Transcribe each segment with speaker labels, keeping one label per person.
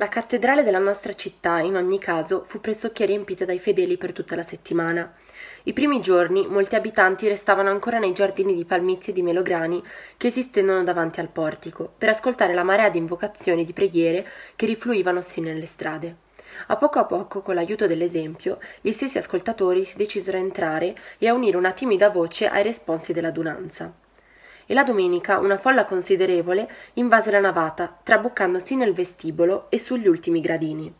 Speaker 1: La cattedrale della nostra città, in ogni caso, fu pressoché riempita dai fedeli per tutta la settimana. I primi giorni molti abitanti restavano ancora nei giardini di palmizi e di melograni che si stendono davanti al portico, per ascoltare la marea di invocazioni e di preghiere che rifluivano sì nelle strade. A poco a poco, con l'aiuto dell'esempio, gli stessi ascoltatori si decisero a entrare e a unire una timida voce ai responsi dell'adunanza e la domenica una folla considerevole invase la navata, traboccandosi nel vestibolo e sugli ultimi gradini.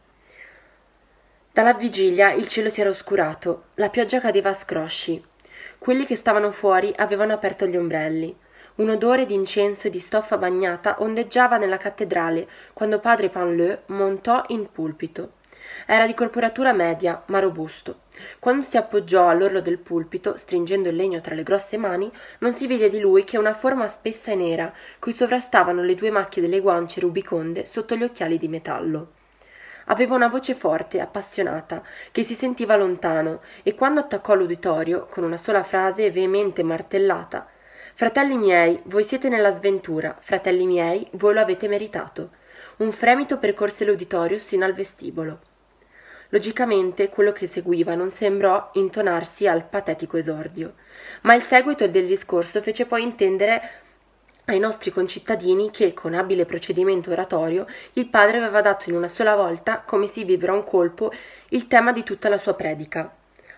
Speaker 1: Dalla vigilia il cielo si era oscurato, la pioggia cadeva a scrosci. Quelli che stavano fuori avevano aperto gli ombrelli. Un odore di incenso e di stoffa bagnata ondeggiava nella cattedrale quando padre Panleu montò in pulpito. Era di corporatura media, ma robusto. Quando si appoggiò all'orlo del pulpito, stringendo il legno tra le grosse mani, non si vide di lui che una forma spessa e nera, cui sovrastavano le due macchie delle guance rubiconde sotto gli occhiali di metallo. Aveva una voce forte, appassionata, che si sentiva lontano, e quando attaccò l'uditorio, con una sola frase veemente martellata, Fratelli miei, voi siete nella sventura, fratelli miei, voi lo avete meritato. Un fremito percorse l'uditorio sino al vestibolo. Logicamente quello che seguiva non sembrò intonarsi al patetico esordio, ma il seguito del discorso fece poi intendere ai nostri concittadini che, con abile procedimento oratorio, il padre aveva dato in una sola volta, come si viveva un colpo, il tema di tutta la sua predica.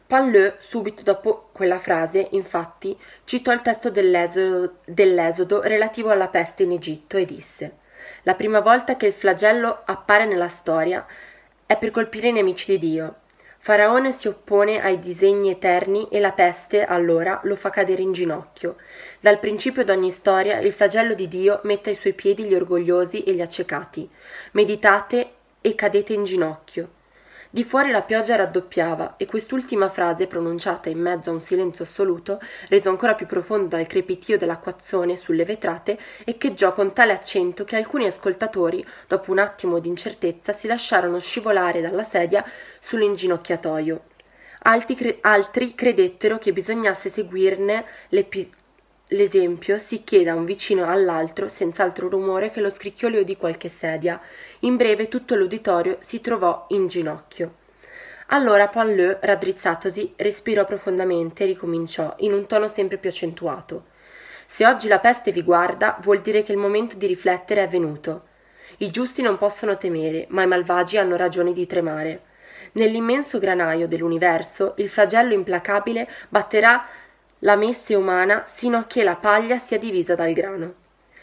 Speaker 1: Panleu, subito dopo quella frase, infatti, citò il testo dell'esodo, dell'esodo relativo alla peste in Egitto e disse La prima volta che il flagello appare nella storia è per colpire i nemici di Dio. Faraone si oppone ai disegni eterni e la peste, allora, lo fa cadere in ginocchio. Dal principio d'ogni storia il flagello di Dio mette ai suoi piedi gli orgogliosi e gli accecati. Meditate e cadete in ginocchio. Di fuori la pioggia raddoppiava e quest'ultima frase, pronunciata in mezzo a un silenzio assoluto, reso ancora più profondo dal crepitio dell'acquazzone sulle vetrate, echeggiò con tale accento che alcuni ascoltatori, dopo un attimo di incertezza, si lasciarono scivolare dalla sedia sull'inginocchiatoio. Altri, cre- altri credettero che bisognasse seguirne l'epi- l'esempio si chiede a un vicino all'altro, senza altro rumore che lo scricchiolio di qualche sedia. In breve tutto l'uditorio si trovò in ginocchio. Allora Panleu, raddrizzatosi, respirò profondamente e ricominciò, in un tono sempre più accentuato. Se oggi la peste vi guarda, vuol dire che il momento di riflettere è venuto. I giusti non possono temere, ma i malvagi hanno ragione di tremare. Nell'immenso granaio dell'universo il flagello implacabile batterà la messe umana sino a che la paglia sia divisa dal grano.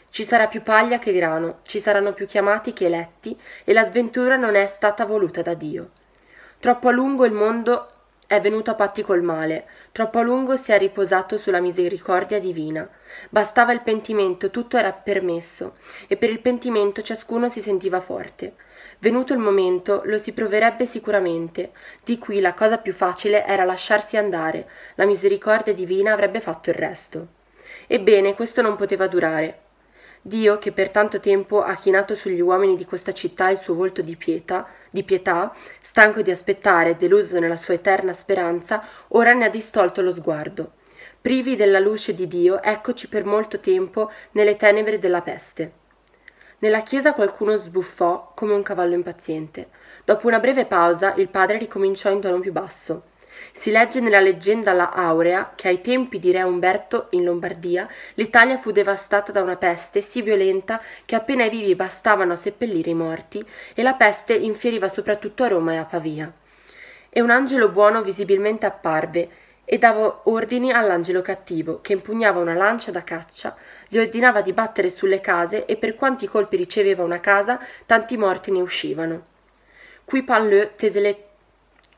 Speaker 1: Ci sarà più paglia che grano, ci saranno più chiamati che eletti, e la sventura non è stata voluta da Dio. Troppo a lungo il mondo è venuto a patti col male, troppo a lungo si è riposato sulla misericordia divina. Bastava il pentimento, tutto era permesso, e per il pentimento ciascuno si sentiva forte. Venuto il momento lo si proverebbe sicuramente. Di qui la cosa più facile era lasciarsi andare, la misericordia divina avrebbe fatto il resto. Ebbene, questo non poteva durare. Dio, che per tanto tempo ha chinato sugli uomini di questa città il suo volto di pietà, di pietà, stanco di aspettare, deluso nella sua eterna speranza, ora ne ha distolto lo sguardo. Privi della luce di Dio, eccoci per molto tempo nelle tenebre della peste. Nella chiesa qualcuno sbuffò come un cavallo impaziente. Dopo una breve pausa, il padre ricominciò in tono più basso. Si legge nella leggenda la Aurea che ai tempi di re Umberto in Lombardia l'Italia fu devastata da una peste sì violenta che appena i vivi bastavano a seppellire i morti e la peste infieriva soprattutto a Roma e a Pavia. E un angelo buono visibilmente apparve, e dava ordini all'angelo cattivo, che impugnava una lancia da caccia, gli ordinava di battere sulle case e per quanti colpi riceveva una casa, tanti morti ne uscivano. Qui Panleu tese le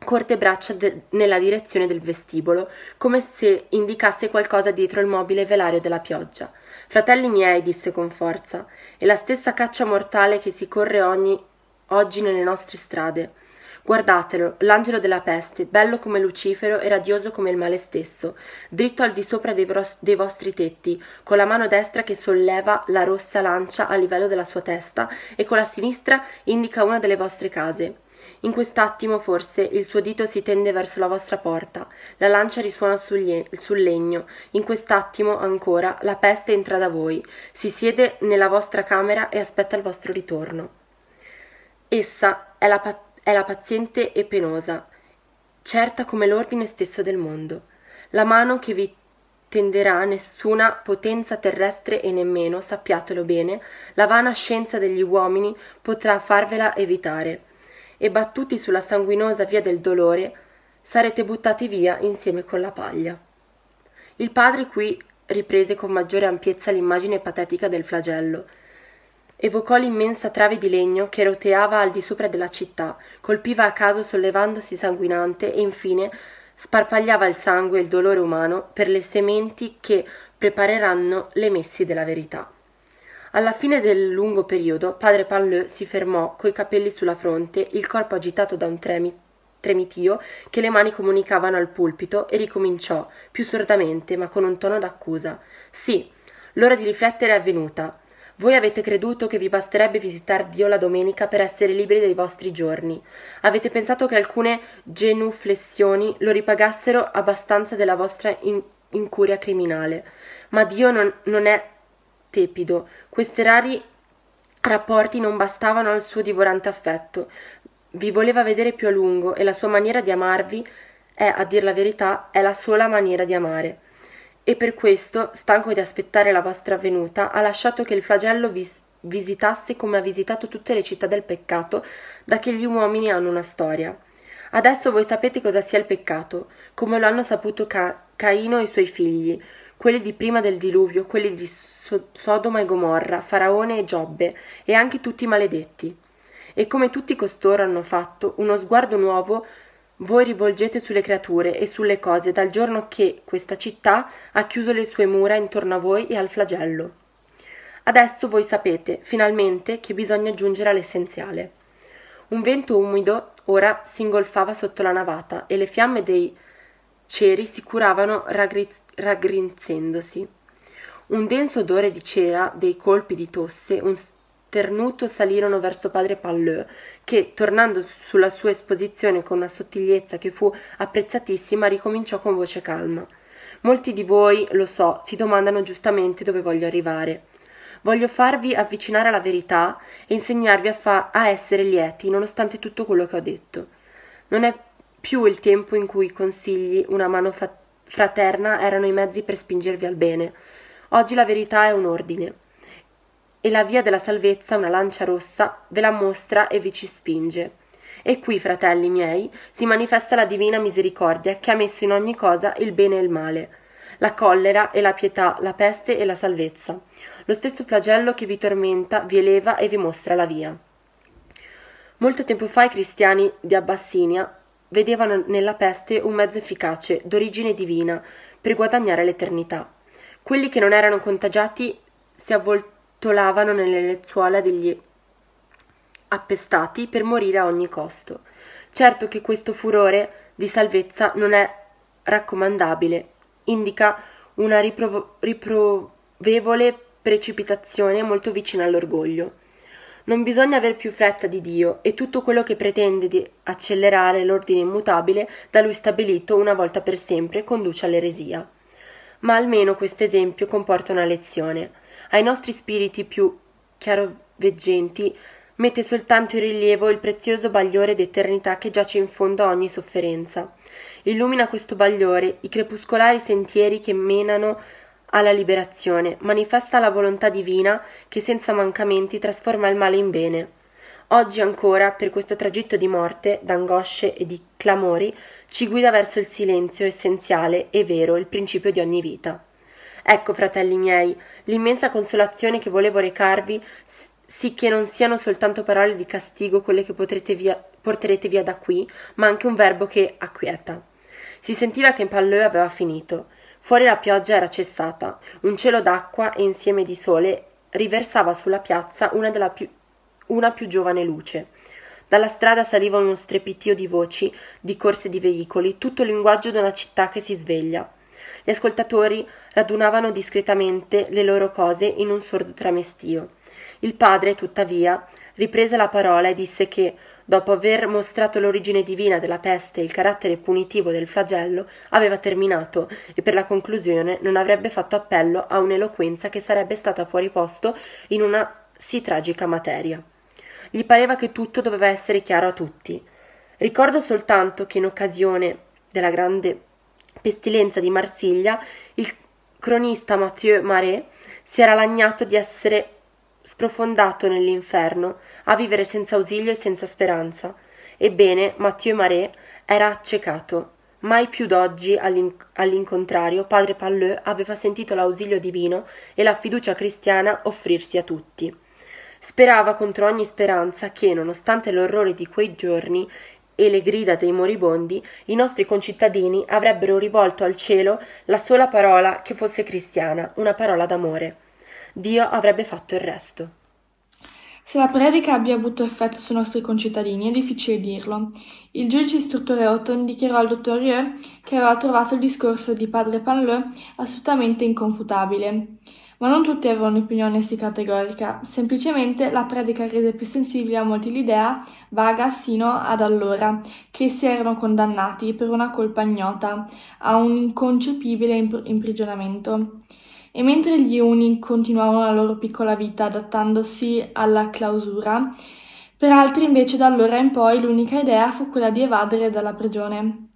Speaker 1: corte braccia de- nella direzione del vestibolo, come se indicasse qualcosa dietro il mobile velario della pioggia. Fratelli miei, disse con forza, è la stessa caccia mortale che si corre ogni oggi nelle nostre strade. Guardatelo, l'angelo della peste, bello come Lucifero e radioso come il male stesso, dritto al di sopra dei, vros- dei vostri tetti, con la mano destra che solleva la rossa lancia a livello della sua testa e con la sinistra indica una delle vostre case. In quest'attimo forse il suo dito si tende verso la vostra porta, la lancia risuona sul, legno, in quest'attimo ancora la peste entra da voi, si siede nella vostra camera e aspetta il vostro ritorno. Essa è la, pat- la paziente e penosa, certa come l'ordine stesso del mondo. La mano che vi tenderà nessuna potenza terrestre e nemmeno, sappiatelo bene, la vana scienza degli uomini potrà farvela evitare. E battuti sulla sanguinosa via del dolore, sarete buttati via insieme con la paglia. Il padre qui riprese con maggiore ampiezza l'immagine patetica del flagello evocò l'immensa trave di legno che roteava al di sopra della città, colpiva a caso sollevandosi sanguinante e infine sparpagliava il sangue e il dolore umano per le sementi che prepareranno le messi della verità. Alla fine del lungo periodo, padre Panleu si fermò coi capelli sulla fronte, il corpo agitato da un tremito tremitio che le mani comunicavano al pulpito e ricominciò, più sordamente ma con un tono d'accusa. Sì, l'ora di riflettere è venuta. Voi avete creduto che vi basterebbe visitar Dio la domenica per essere liberi dei vostri giorni. Avete pensato che alcune genuflessioni lo ripagassero abbastanza della vostra in- incuria criminale. Ma Dio non, non è tepido. Questi rari rapporti non bastavano al suo divorante affetto. Vi voleva vedere più a lungo e la sua maniera di amarvi è, a dir la verità, è la sola maniera di amare e per questo, stanco di aspettare la vostra venuta, ha lasciato che il flagello vi visitasse come ha visitato tutte le città del peccato, da che gli uomini hanno una storia. Adesso voi sapete cosa sia il peccato, come lo hanno saputo Ca- Caino e i suoi figli, quelli di prima del diluvio, quelli di so- Sodoma e Gomorra, Faraone e Giobbe, e anche tutti i maledetti. E come tutti costoro hanno fatto, uno sguardo nuovo voi rivolgete sulle creature e sulle cose dal giorno che questa città ha chiuso le sue mura intorno a voi e al flagello. Adesso voi sapete, finalmente, che bisogna giungere all'essenziale. Un vento umido ora si ingolfava sotto la navata e le fiamme dei ceri si curavano raggriz- raggrinzendosi. Un denso odore di cera, dei colpi di tosse, un ternuto salirono verso padre Palleux, che, tornando sulla sua esposizione con una sottigliezza che fu apprezzatissima, ricominciò con voce calma. Molti di voi, lo so, si domandano giustamente dove voglio arrivare. Voglio farvi avvicinare alla verità e insegnarvi a, fa- a essere lieti, nonostante tutto quello che ho detto. Non è più il tempo in cui i consigli, una mano fa- fraterna, erano i mezzi per spingervi al bene. Oggi la verità è un ordine e la via della salvezza una lancia rossa ve la mostra e vi ci spinge. E qui, fratelli miei, si manifesta la divina misericordia che ha messo in ogni cosa il bene e il male, la collera e la pietà, la peste e la salvezza. Lo stesso flagello che vi tormenta vi eleva e vi mostra la via. Molto tempo fa i cristiani di Abbassinia vedevano nella peste un mezzo efficace, d'origine divina, per guadagnare l'eternità. Quelli che non erano contagiati si avvoltavano rotolavano nelle lenzuola degli appestati per morire a ogni costo. Certo che questo furore di salvezza non è raccomandabile, indica una riprov- riprovevole precipitazione molto vicina all'orgoglio. Non bisogna aver più fretta di Dio e tutto quello che pretende di accelerare l'ordine immutabile da lui stabilito una volta per sempre conduce all'eresia. Ma almeno questo esempio comporta una lezione ai nostri spiriti più chiaroveggenti mette soltanto in rilievo il prezioso bagliore d'eternità che giace in fondo a ogni sofferenza. Illumina questo bagliore i crepuscolari sentieri che menano alla liberazione, manifesta la volontà divina che senza mancamenti trasforma il male in bene. Oggi ancora, per questo tragitto di morte, d'angosce e di clamori, ci guida verso il silenzio essenziale e vero, il principio di ogni vita. Ecco, fratelli miei, l'immensa consolazione che volevo recarvi, sì che non siano soltanto parole di castigo quelle che via, porterete via da qui, ma anche un verbo che acquieta. Si sentiva che in Palleu aveva finito. Fuori la pioggia era cessata, un cielo d'acqua e insieme di sole riversava sulla piazza una, più, una più giovane luce. Dalla strada saliva uno strepitio di voci, di corse di veicoli, tutto il linguaggio di una città che si sveglia. Gli ascoltatori radunavano discretamente le loro cose in un sordo tramestio. Il padre, tuttavia, riprese la parola e disse che, dopo aver mostrato l'origine divina della peste e il carattere punitivo del flagello, aveva terminato e per la conclusione non avrebbe fatto appello a un'eloquenza che sarebbe stata fuori posto in una sì tragica materia. Gli pareva che tutto doveva essere chiaro a tutti. Ricordo soltanto che in occasione della grande pestilenza di Marsiglia, il cronista Mathieu Marais si era lagnato di essere sprofondato nell'inferno, a vivere senza ausilio e senza speranza. Ebbene, Mathieu Marais era accecato. Mai più d'oggi, all'incontrario, padre Palleux aveva sentito l'ausilio divino e la fiducia cristiana offrirsi a tutti. Sperava contro ogni speranza che, nonostante l'orrore di quei giorni, e le grida dei moribondi, i nostri concittadini avrebbero rivolto al cielo la sola parola che fosse cristiana, una parola d'amore. Dio avrebbe fatto il resto. Se la
Speaker 2: predica abbia avuto effetto sui nostri concittadini è difficile dirlo. Il giudice istruttore Otton dichiarò al dottor Rieu che aveva trovato il discorso di padre Panleu assolutamente inconfutabile ma non tutti avevano un'opinione così categorica, semplicemente la predica rese più sensibile a molti l'idea, vaga sino ad allora, che si erano condannati per una colpa ignota a un inconcepibile imp- imprigionamento. E mentre gli uni continuavano la loro piccola vita adattandosi alla clausura, per altri invece da allora in poi l'unica idea fu quella di evadere dalla prigione.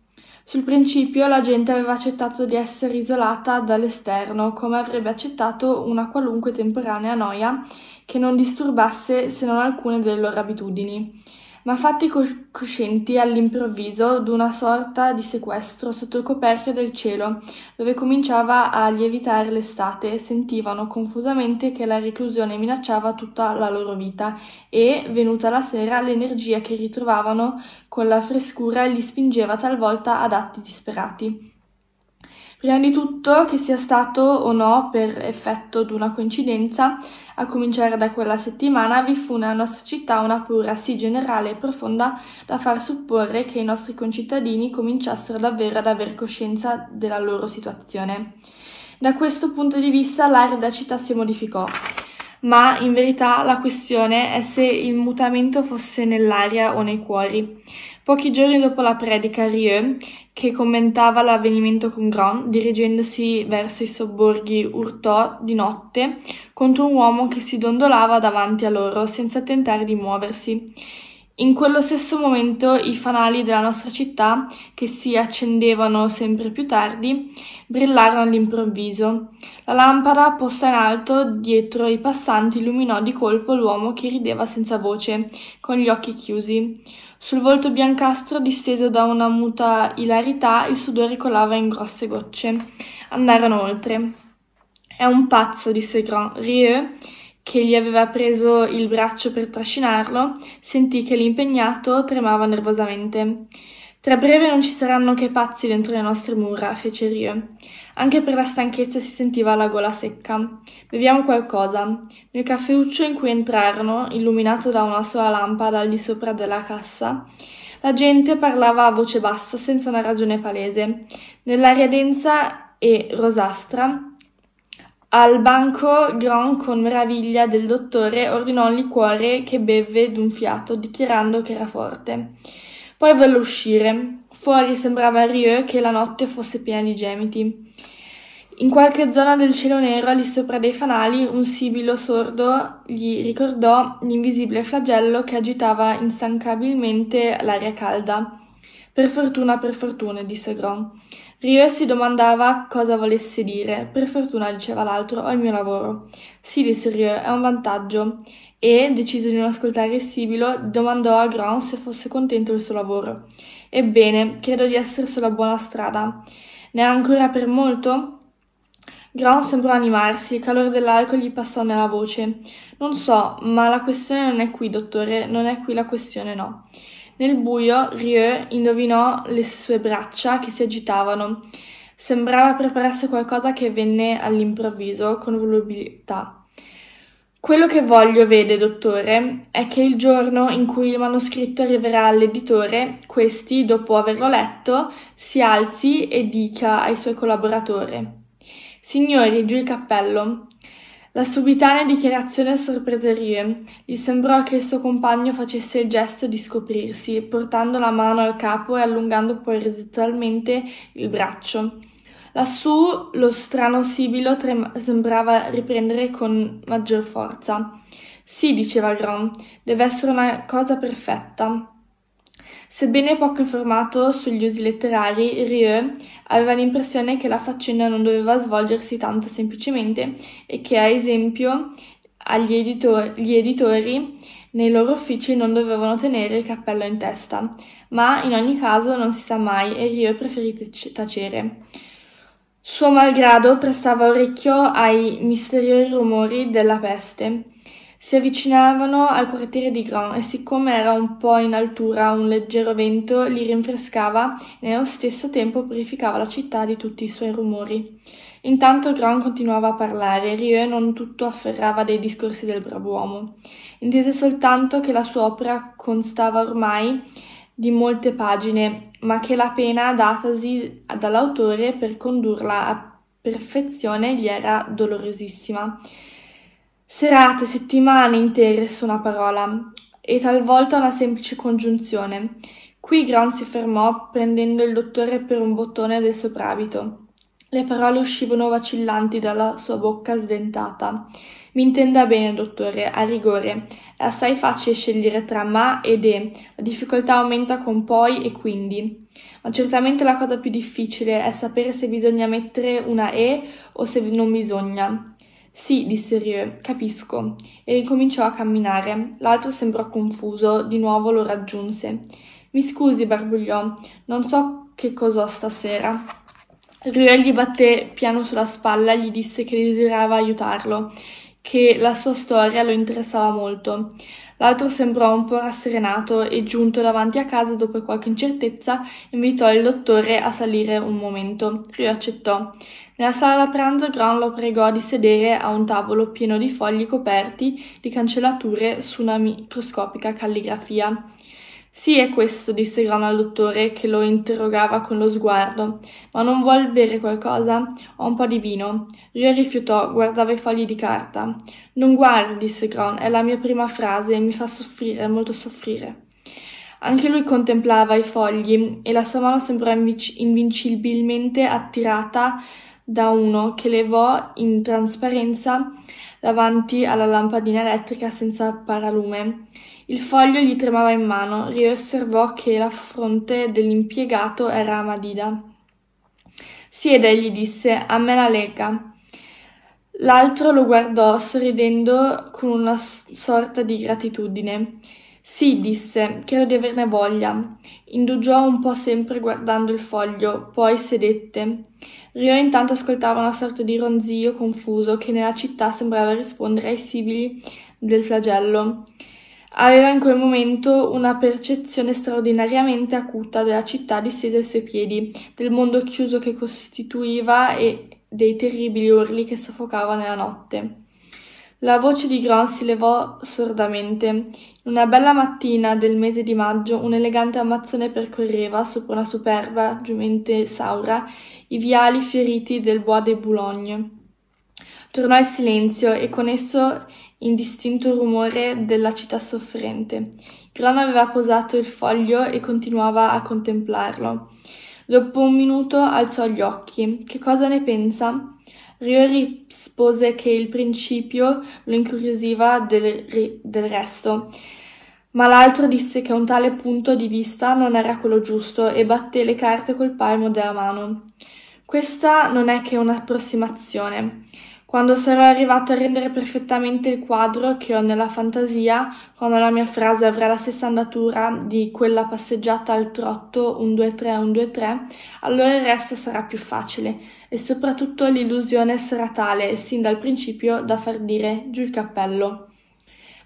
Speaker 2: Sul principio la gente aveva accettato di essere isolata dall'esterno, come avrebbe accettato una qualunque temporanea noia che non disturbasse se non alcune delle loro abitudini ma fatti cos- coscienti all'improvviso d'una sorta di sequestro sotto il coperchio del cielo, dove cominciava a lievitare l'estate, sentivano confusamente che la reclusione minacciava tutta la loro vita e, venuta la sera, l'energia che ritrovavano con la frescura li spingeva talvolta ad atti disperati. Prima di tutto che sia stato o no per effetto di una coincidenza, a cominciare da quella settimana vi fu nella nostra città una paura sì generale e profonda da far supporre che i nostri concittadini cominciassero davvero ad aver coscienza della loro situazione. Da questo punto di vista della città si modificò ma in verità la questione è se il mutamento fosse nell'aria o nei cuori. Pochi giorni dopo la predica a Rieux, che commentava l'avvenimento con Gron, dirigendosi verso i sobborghi Urtò di notte contro un uomo che si dondolava davanti a loro senza tentare di muoversi. In quello stesso momento i fanali della nostra città, che si accendevano sempre più tardi, brillarono all'improvviso. La lampada posta in alto dietro i passanti illuminò di colpo l'uomo che rideva senza voce, con gli occhi chiusi. Sul volto biancastro, disteso da una muta ilarità, il sudore colava in grosse gocce. Andarono oltre. È un pazzo, disse Grand. Rieu, che gli aveva preso il braccio per trascinarlo, sentì che l'impegnato tremava nervosamente. Tra breve non ci saranno che pazzi dentro le nostre mura, fece Rieu. Anche per la stanchezza si sentiva la gola secca. Beviamo qualcosa. Nel caffeuccio in cui entrarono, illuminato da una sola lampada al di sopra della cassa, la gente parlava a voce bassa, senza una ragione palese. Nell'aria densa e rosastra, al banco Gron, con meraviglia del dottore, ordinò un liquore che bevve d'un fiato, dichiarando che era forte. Poi volle uscire. Fuori sembrava a Rieu che la notte fosse piena di gemiti. In qualche zona del cielo nero, lì sopra dei fanali, un sibilo sordo gli ricordò l'invisibile flagello che agitava instancabilmente l'aria calda. Per fortuna, per fortuna, disse Grom. Rio si domandava cosa volesse dire. Per fortuna, diceva l'altro, ho il mio lavoro. Sì, disse Rio, è un vantaggio e, deciso di non ascoltare il sibilo, domandò a Grand se fosse contento del suo lavoro. Ebbene, credo di essere sulla buona strada. Ne ha ancora per molto? Grand sembrò animarsi, il calore dell'alcol gli passò nella voce. Non so, ma la questione non è qui, dottore, non è qui la questione, no. Nel buio, Rieu indovinò le sue braccia che si agitavano. Sembrava preparasse qualcosa che venne all'improvviso, con volubilità. Quello che voglio, vede, dottore, è che il giorno in cui il manoscritto arriverà all'editore, questi, dopo averlo letto, si alzi e dica ai suoi collaboratori: Signori, giù il cappello. La subitanea dichiarazione sorprese Rie. Gli sembrò che il suo compagno facesse il gesto di scoprirsi, portando la mano al capo e allungando poi orizzontalmente il braccio. Lassù lo strano sibilo trema- sembrava riprendere con maggior forza. Sì, diceva Grom, deve essere una cosa perfetta. Sebbene poco informato sugli usi letterari, Rieu aveva l'impressione che la faccenda non doveva svolgersi tanto semplicemente e che, ad esempio, agli editor- gli editori nei loro uffici non dovevano tenere il cappello in testa, ma in ogni caso non si sa mai e Rieu preferì tacere. Suo malgrado prestava orecchio ai misteriosi rumori della peste. Si avvicinavano al quartiere di Grand e siccome era un po' in altura, un leggero vento li rinfrescava e nello stesso tempo purificava la città di tutti i suoi rumori. Intanto Grand continuava a parlare, Rieu non tutto afferrava dei discorsi del brav'uomo. Intese soltanto che la sua opera constava ormai di molte pagine ma che la pena datasi dall'autore per condurla a perfezione gli era dolorosissima. Serate, settimane intere su una parola, e talvolta una semplice congiunzione. Qui Gron si fermò, prendendo il dottore per un bottone del soprabito. Le parole uscivano vacillanti dalla sua bocca sdentata. Mi intenda bene, dottore, a rigore. È assai facile scegliere tra ma ed e. La difficoltà aumenta con poi e quindi. Ma certamente la cosa più difficile è sapere se bisogna mettere una e o se non bisogna. Sì, disse Rieu, capisco, e ricominciò a camminare. L'altro sembrò confuso, di nuovo lo raggiunse. Mi scusi, barbugliò, non so che cos'ho stasera. Rieu gli batté piano sulla spalla e gli disse che desiderava aiutarlo che la sua storia lo interessava molto. L'altro sembrò un po' rasserenato e giunto davanti a casa dopo qualche incertezza invitò il dottore a salire un momento. Rio accettò. Nella sala da pranzo Gron lo pregò di sedere a un tavolo pieno di fogli coperti di cancellature su una microscopica calligrafia. Sì, è questo, disse Grano al dottore, che lo interrogava con lo sguardo. Ma non vuol bere qualcosa? Ho un po' di vino. Rio rifiutò, guardava i fogli di carta. Non guardi, disse Gron, è la mia prima frase e mi fa soffrire, molto soffrire. Anche lui contemplava i fogli e la sua mano sembrò invinc- invincibilmente attirata da uno che levò in trasparenza davanti alla lampadina elettrica senza paralume il foglio gli tremava in mano, riosservò che la fronte dell'impiegato era a matita. Sieda, gli disse, a me la lega. L'altro lo guardò sorridendo con una sorta di gratitudine. Sì, disse, credo di averne voglia. Indugiò un po' sempre guardando il foglio, poi sedette. Rio intanto ascoltava una sorta di ronzio confuso che nella città sembrava rispondere ai sibili del flagello. Aveva in quel momento una percezione straordinariamente acuta della città distesa ai suoi piedi, del mondo chiuso che costituiva e dei terribili urli che soffocava nella notte. La voce di Gron si levò sordamente. una bella mattina del mese di maggio un elegante amazzone percorreva, sopra una superba giumente saura, i viali fioriti del Bois de Boulogne. Tornò il silenzio e con esso indistinto rumore della città soffrente. Grona aveva posato il foglio e continuava a contemplarlo. Dopo un minuto alzò gli occhi. Che cosa ne pensa? Rio rispose che il principio lo incuriosiva del, del resto, ma l'altro disse che un tale punto di vista non era quello giusto e batté le carte col palmo della mano. Questa non è che un'approssimazione, quando sarò arrivato a rendere perfettamente il quadro che ho nella fantasia, quando la mia frase avrà la stessa andatura di quella passeggiata al trotto 1 2 3 1 2 3, allora il resto sarà più facile e soprattutto l'illusione sarà tale sin dal principio da far dire giù il cappello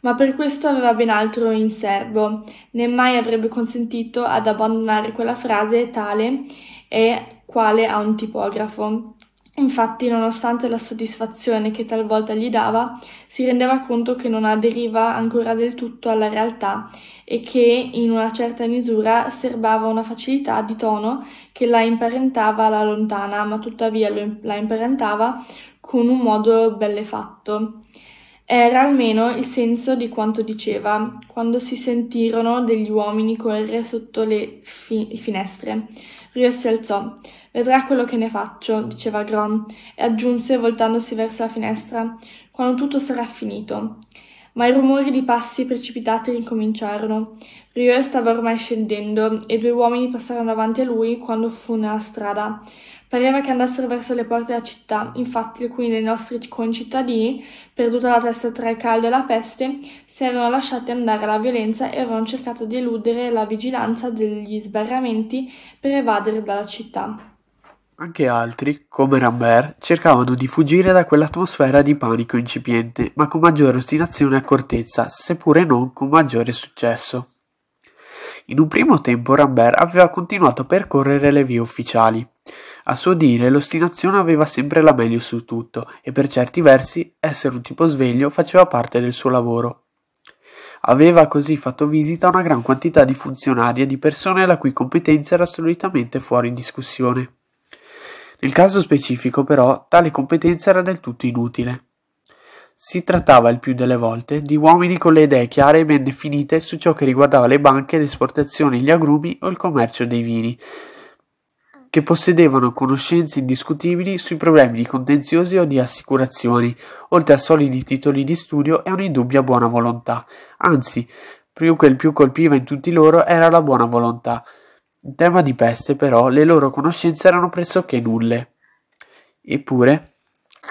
Speaker 2: ma per questo aveva ben altro in serbo, né mai avrebbe consentito ad abbandonare quella frase tale e quale a un tipografo. Infatti, nonostante la soddisfazione che talvolta gli dava, si rendeva conto che non aderiva ancora del tutto alla realtà e che, in una certa misura, serbava una facilità di tono che la imparentava alla lontana, ma tuttavia la imparentava con un modo belle fatto. Era almeno il senso di quanto diceva, quando si sentirono degli uomini correre sotto le fi- finestre. Rio si alzò. Vedrà quello che ne faccio, diceva Gron, e aggiunse, voltandosi verso la finestra, quando tutto sarà finito ma i rumori di passi precipitati ricominciarono. Ryo stava ormai scendendo e due uomini passarono davanti a lui quando fu nella strada. Pareva che andassero verso le porte della città, infatti alcuni dei nostri concittadini, perduta la testa tra il caldo e la peste, si erano lasciati andare alla violenza e avevano cercato di eludere la vigilanza degli sbarramenti per evadere dalla città.
Speaker 3: Anche altri, come Rambert, cercavano di fuggire da quell'atmosfera di panico incipiente, ma con maggiore ostinazione e accortezza, seppure non con maggiore successo. In un primo tempo Rambert aveva continuato a percorrere le vie ufficiali. A suo dire, l'ostinazione aveva sempre la meglio su tutto, e per certi versi essere un tipo sveglio faceva parte del suo lavoro. Aveva così fatto visita a una gran quantità di funzionari e di persone la cui competenza era assolutamente fuori discussione. Nel caso specifico, però, tale competenza era del tutto inutile. Si trattava il più delle volte di uomini con le idee chiare e ben definite su ciò che riguardava le banche, le esportazioni, gli agrumi o il commercio dei vini, che possedevano conoscenze indiscutibili sui problemi di contenziosi o di assicurazioni, oltre a solidi titoli di studio e un'indubbia buona volontà. Anzi, più che il più colpiva in tutti loro era la buona volontà, in tema di peste, però, le loro conoscenze erano pressoché nulle. Eppure,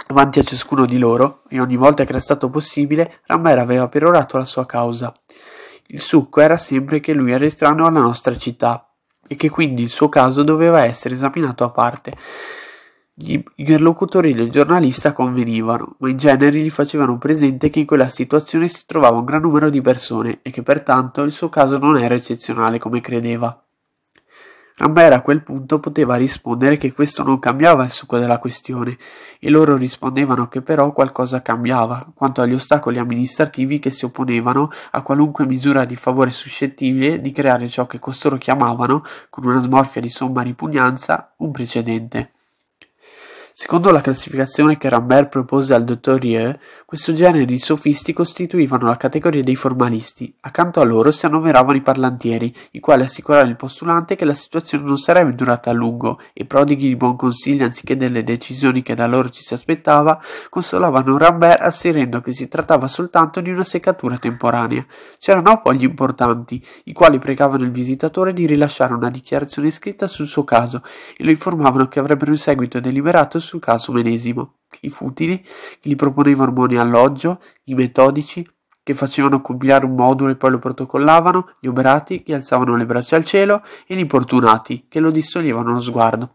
Speaker 3: davanti a ciascuno di loro, e ogni volta che era stato possibile, Rammer aveva perorato la sua causa. Il succo era sempre che lui era estraneo alla nostra città, e che quindi il suo caso doveva essere esaminato a parte. Gli interlocutori del giornalista convenivano, ma in genere gli facevano presente che in quella situazione si trovava un gran numero di persone e che pertanto il suo caso non era eccezionale come credeva. Amber a quel punto poteva rispondere che questo non cambiava il succo della questione, e loro rispondevano che però qualcosa cambiava, quanto agli ostacoli amministrativi che si opponevano a qualunque misura di favore suscettibile di creare ciò che costoro chiamavano, con una smorfia di somma ripugnanza, un precedente. Secondo la classificazione che Rambert propose al dottor Dottorieu, questo genere di sofisti costituivano la categoria dei formalisti. Accanto a loro si annoveravano i parlantieri, i quali assicuravano il postulante che la situazione non sarebbe durata a lungo e prodighi di buon consiglio anziché delle decisioni che da loro ci si aspettava, consolavano Rambert asserendo che si trattava soltanto di una seccatura temporanea. C'erano poi gli importanti, i quali pregavano il visitatore di rilasciare una dichiarazione scritta sul suo caso e lo informavano che avrebbero in seguito deliberato discorso caso medesimo, i futili, che gli proponevano buoni alloggio, i metodici, che facevano compilare un modulo e poi lo protocollavano, gli oberati, che alzavano le braccia al cielo, e gli importunati, che lo distoglievano lo sguardo.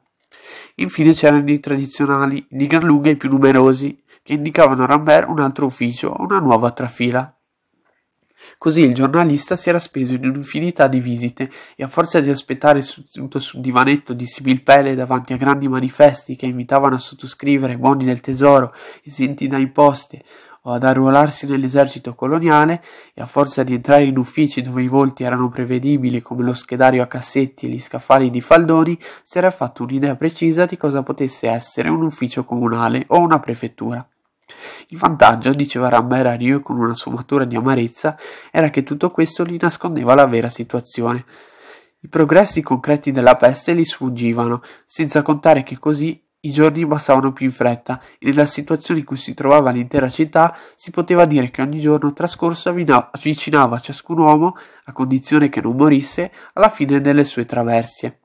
Speaker 3: Infine c'erano i tradizionali, di gran lunga i più numerosi, che indicavano a Rambert un altro ufficio, una nuova trafila. Così il giornalista si era speso in un'infinità di visite e a forza di aspettare seduto sul divanetto di similpele davanti a grandi manifesti che invitavano a sottoscrivere buoni del tesoro esenti da imposte o ad arruolarsi nell'esercito coloniale e a forza di entrare in uffici dove i volti erano prevedibili come lo schedario a cassetti e gli scaffali di faldoni, si era fatto un'idea precisa di cosa potesse essere un ufficio comunale o una prefettura. Il vantaggio, diceva Ramma e Rario con una sfumatura di amarezza, era che tutto questo gli nascondeva la vera situazione. I progressi concreti della peste gli sfuggivano, senza contare che così i giorni passavano più in fretta e nella situazione in cui si trovava l'intera città si poteva dire che ogni giorno trascorso avvicinava ciascun uomo, a condizione che non morisse, alla fine delle sue traversie.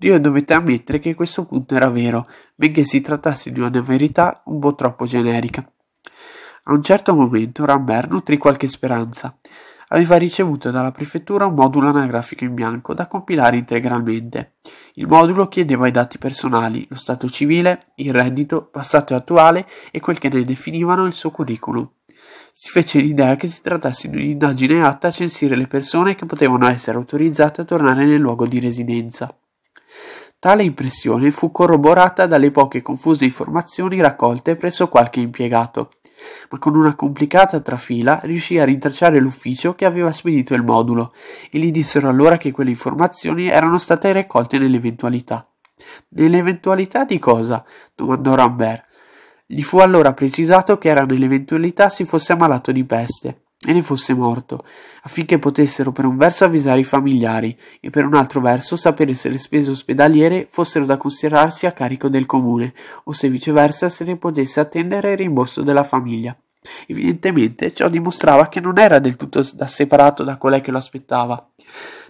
Speaker 3: Rio dovette ammettere che questo punto era vero, benché si trattasse di una verità un po' troppo generica. A un certo momento Rambert nutrì qualche speranza. Aveva ricevuto dalla prefettura un modulo anagrafico in bianco da compilare integralmente. Il modulo chiedeva i dati personali, lo stato civile, il reddito, passato e attuale e quel che ne definivano il suo curriculum. Si fece l'idea che si trattasse di un'indagine atta a censire le persone che potevano essere autorizzate a tornare nel luogo di residenza. Tale impressione fu corroborata dalle poche confuse informazioni raccolte presso qualche impiegato, ma con una complicata trafila riuscì a rintracciare l'ufficio che aveva spedito il modulo e gli dissero allora che quelle informazioni erano state raccolte nell'eventualità. Nell'eventualità di cosa? domandò Rambert. Gli fu allora precisato che era nell'eventualità si fosse ammalato di peste e ne fosse morto, affinché potessero per un verso avvisare i familiari e per un altro verso sapere se le spese ospedaliere fossero da considerarsi a carico del comune o se viceversa se ne potesse attendere il rimborso della famiglia. Evidentemente ciò dimostrava che non era del tutto da separato da colei che lo aspettava,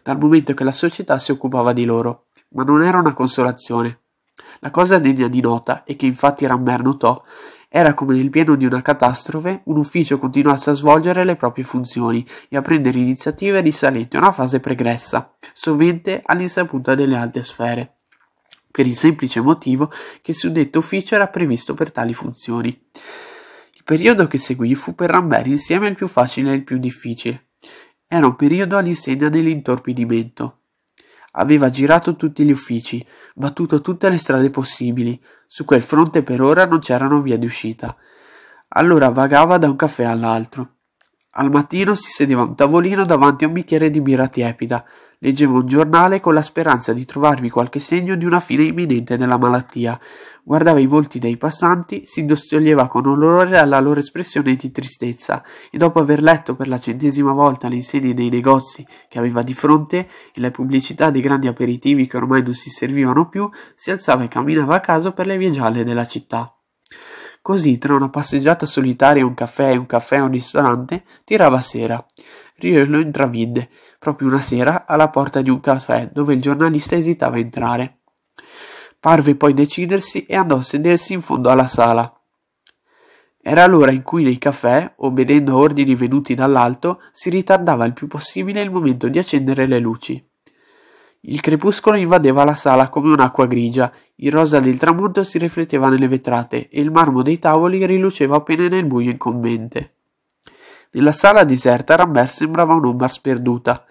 Speaker 3: dal momento che la società si occupava di loro, ma non era una consolazione. La cosa degna di nota, e che infatti Rambert notò, era come nel pieno di una catastrofe un ufficio continuasse a svolgere le proprie funzioni e a prendere iniziative risalenti a una fase pregressa, sovente all'insaputa delle alte sfere per il semplice motivo che il suddetto ufficio era previsto per tali funzioni. Il periodo che seguì fu per Rambert insieme il più facile e il più difficile. Era un periodo all'insegna dell'intorpidimento aveva girato tutti gli uffici, battuto tutte le strade possibili. Su quel fronte per ora non c'erano vie uscita. Allora vagava da un caffè all'altro. Al mattino si sedeva a un tavolino davanti a un bicchiere di birra tiepida, Leggevo un giornale con la speranza di trovarvi qualche segno di una fine imminente della malattia. Guardava i volti dei passanti, si dostoglieva con orrore alla loro espressione di tristezza e dopo aver letto per la centesima volta le insegne dei negozi che aveva di fronte e le pubblicità dei grandi aperitivi che ormai non si servivano più, si alzava e camminava a caso per le vie gialle della città. Così, tra una passeggiata solitaria e un caffè e un caffè a un ristorante, tirava sera. Rio lo intravide, proprio una sera, alla porta di un caffè dove il giornalista esitava a entrare. Parve poi decidersi e andò a sedersi in fondo alla sala. Era l'ora in cui nei caffè, obbedendo a ordini venuti dall'alto, si ritardava il più possibile il momento di accendere le luci il crepuscolo invadeva la sala come un'acqua grigia il rosa del tramonto si rifletteva nelle vetrate e il marmo dei tavoli riluceva appena nel buio incombente nella sala deserta Rambert sembrava un'ombra sperduta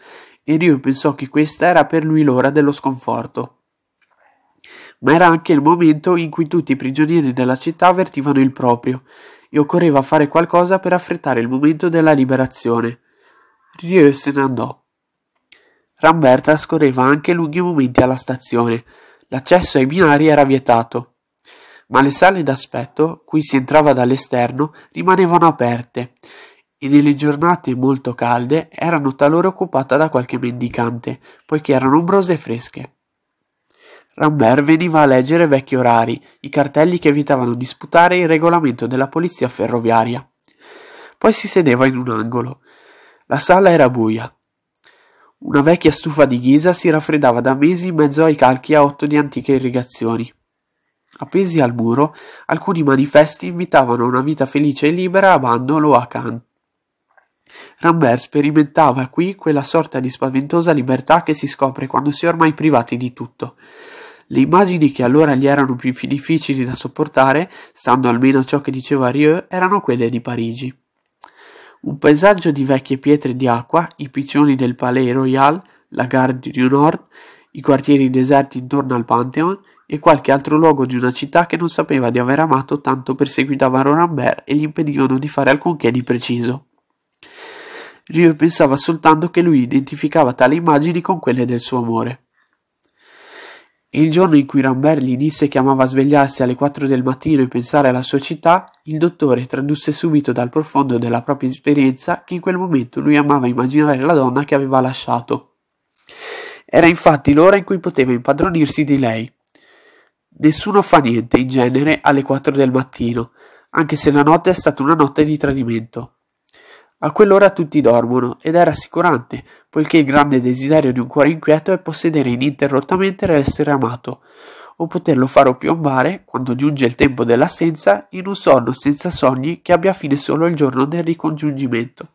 Speaker 3: e Ryu pensò che questa era per lui l'ora dello sconforto ma era anche il momento in cui tutti i prigionieri della città avvertivano il proprio e occorreva fare qualcosa per affrettare il momento della liberazione Ryu se ne andò Ramberta trascorreva anche lunghi momenti alla stazione. L'accesso ai binari era vietato, ma le sale d'aspetto, cui si entrava dall'esterno, rimanevano aperte e nelle giornate molto calde erano talora occupate da qualche mendicante, poiché erano ombrose e fresche. Rambert veniva a leggere vecchi orari, i cartelli che evitavano di sputare il regolamento della polizia ferroviaria. Poi si sedeva in un angolo. La sala era buia, una vecchia stufa di ghisa si raffreddava da mesi in mezzo ai calchi a otto di antiche irrigazioni. Appesi al muro, alcuni manifesti invitavano a una vita felice e libera a Bandolo o a Cannes. Rambert sperimentava qui quella sorta di spaventosa libertà che si scopre quando si è ormai privati di tutto. Le immagini che allora gli erano più difficili da sopportare, stando almeno a ciò che diceva Rieu, erano quelle di Parigi. Un paesaggio di vecchie pietre di acqua, i piccioni del Palais Royal, la Gare du Nord, i quartieri deserti intorno al Pantheon e qualche altro luogo di una città che non sapeva di aver amato tanto perseguitavano Rambert e gli impedivano di fare alcunché di preciso. Rio pensava soltanto che lui identificava tali immagini con quelle del suo amore. Il giorno in cui Rambert gli disse che amava svegliarsi alle 4 del mattino e pensare alla sua città, il dottore tradusse subito dal profondo della propria esperienza che in quel momento lui amava immaginare la donna che aveva lasciato. Era infatti l'ora in cui poteva impadronirsi di lei. Nessuno fa niente, in genere, alle 4 del mattino, anche se la notte è stata una notte di tradimento a quell'ora tutti dormono ed è rassicurante, poiché il grande desiderio di un cuore inquieto è possedere ininterrottamente l'essere amato, o poterlo far piombare, quando giunge il tempo dell'assenza, in un sonno senza sogni che abbia fine solo il giorno del ricongiungimento.